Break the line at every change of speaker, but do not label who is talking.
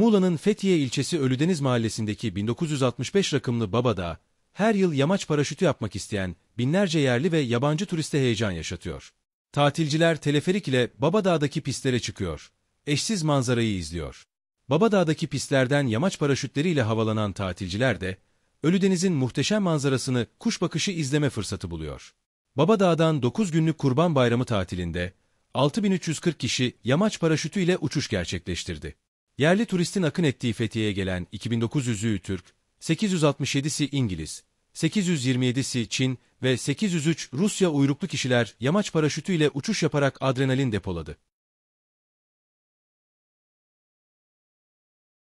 Muğla'nın Fethiye ilçesi Ölüdeniz mahallesindeki 1965 rakımlı Babadağ, her yıl yamaç paraşütü yapmak isteyen binlerce yerli ve yabancı turiste heyecan yaşatıyor. Tatilciler teleferik ile Babadağ'daki pistlere çıkıyor. Eşsiz manzarayı izliyor. Babadağ'daki pistlerden yamaç paraşütleriyle havalanan tatilciler de Ölüdeniz'in muhteşem manzarasını kuş bakışı izleme fırsatı buluyor. Babadağ'dan 9 günlük Kurban Bayramı tatilinde 6340 kişi yamaç paraşütü ile uçuş gerçekleştirdi. Yerli turistin akın ettiği Fethiye'ye gelen 2900'ü Türk, 867'si İngiliz, 827'si Çin ve 803 Rusya uyruklu kişiler yamaç paraşütü ile uçuş yaparak adrenalin depoladı.